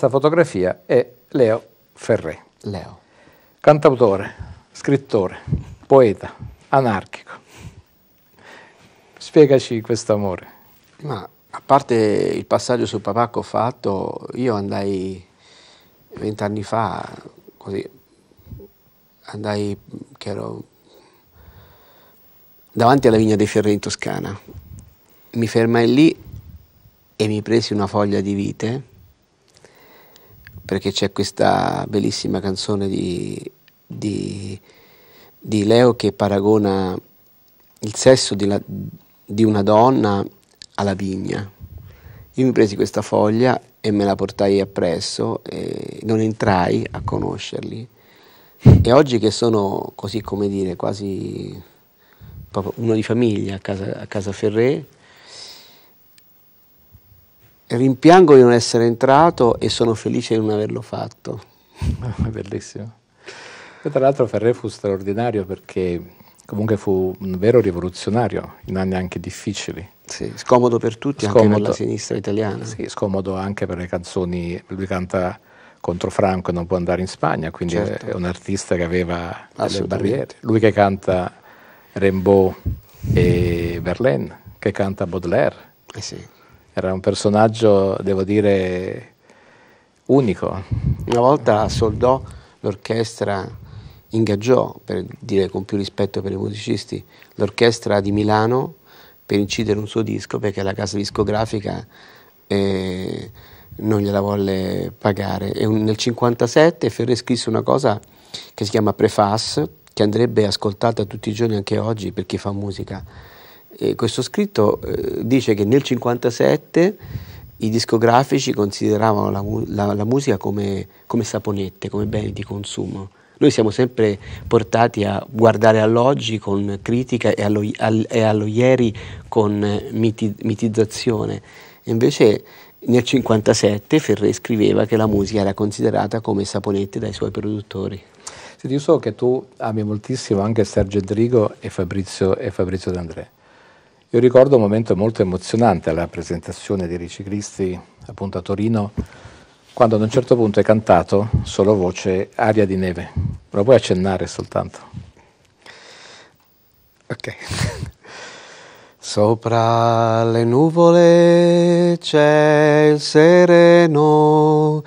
Questa fotografia è Leo Ferré. Leo. Cantautore, scrittore, poeta, anarchico. Spiegaci questo amore. Ma a parte il passaggio sul papà che ho fatto, io andai vent'anni fa, così, andai, che ero davanti alla vigna dei Ferré in Toscana. Mi fermai lì e mi presi una foglia di vite perché c'è questa bellissima canzone di, di, di Leo che paragona il sesso di, la, di una donna alla vigna. Io mi presi questa foglia e me la portai appresso e non entrai a conoscerli. E oggi che sono così, come dire, quasi uno di famiglia a casa, a casa Ferré, Rimpiango di non essere entrato e sono felice di non averlo fatto. Bellissimo. E tra l'altro Ferré fu straordinario perché comunque fu un vero rivoluzionario in anni anche difficili. Sì, scomodo per tutti, scomodo, anche per la sinistra italiana. Sì, scomodo anche per le canzoni, lui canta contro Franco e non può andare in Spagna, quindi certo. è un artista che aveva delle barriere. Lui che canta Rimbaud e Verlaine, che canta Baudelaire. Eh sì era un personaggio, devo dire, unico. Una volta soldò l'orchestra, ingaggiò, per dire con più rispetto per i musicisti, l'orchestra di Milano per incidere un suo disco perché la casa discografica eh, non gliela volle pagare. E un, nel 1957 Ferré scrisse una cosa che si chiama Preface, che andrebbe ascoltata tutti i giorni anche oggi per chi fa musica eh, questo scritto eh, dice che nel 1957 i discografici consideravano la, la, la musica come, come, saponette, come beni di consumo. Noi siamo sempre portati a guardare all'oggi con critica e allo, al, e allo ieri con eh, miti, mitizzazione. Invece nel 1957 Ferré scriveva che la musica era considerata come saponette dai suoi produttori. Senti, io so che tu ami moltissimo anche Sergio Drigo e Fabrizio, e Fabrizio D'Andrea. Io ricordo un momento molto emozionante alla presentazione dei riciclisti appunto a Torino, quando ad un certo punto è cantato solo voce Aria di neve. Lo puoi accennare soltanto? Ok. Sopra le nuvole c'è il sereno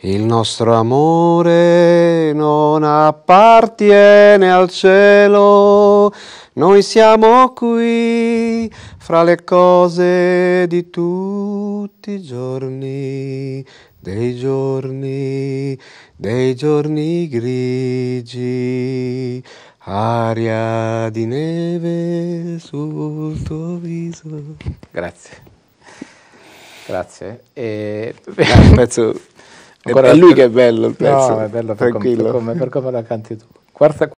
il nostro amore non appartiene al cielo, noi siamo qui fra le cose di tutti i giorni, dei giorni, dei giorni grigi, aria di neve sul tuo viso. Grazie. Grazie. E... Dai, Ancora è, è lui che è bello il pezzo. No, è bello per, Tranquillo. Come, per come la canti tu. Quarta